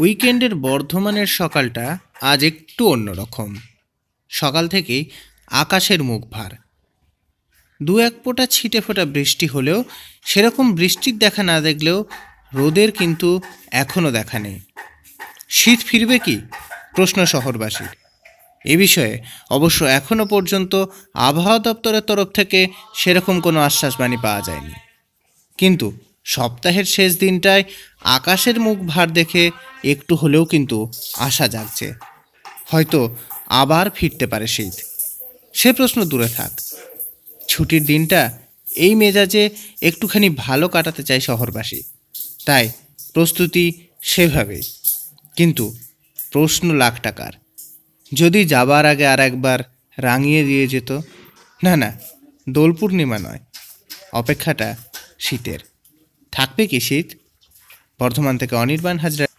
উইকেন্ডের বর্ধমানের সকালটা আজ একটু অন্যরকম সকাল থেকে আকাশের মুখ ভার দু এক ফোঁটা ছিটে ফোটা বৃষ্টি হলেও সেরকম বৃষ্টির দেখা না দেখলেও রোদের কিন্তু এখনও দেখা নেই শীত ফিরবে কি প্রশ্ন শহরবাসীর এ বিষয়ে অবশ্য এখনও পর্যন্ত আবহাওয়া দপ্তরের তরফ থেকে সেরকম কোনো আশ্বাসবাণী পাওয়া যায়নি কিন্তু সপ্তাহের শেষ দিনটায় আকাশের মুখ ভার দেখে একটু হলেও কিন্তু আশা জাগছে হয়তো আবার ফিরতে পারে শীত সে প্রশ্ন দূরে থাক ছুটির দিনটা এই মেজাজে একটুখানি ভালো কাটাতে চায় শহরবাসী তাই প্রস্তুতি সেভাবেই কিন্তু প্রশ্ন লাখ টাকার যদি যাবার আগে আর একবার রাঙিয়ে দিয়ে যেত না না দোল পূর্ণিমা নয় অপেক্ষাটা শীতের থাকবে কি শীত বর্ধমান থেকে অনির্বাণ হাজরা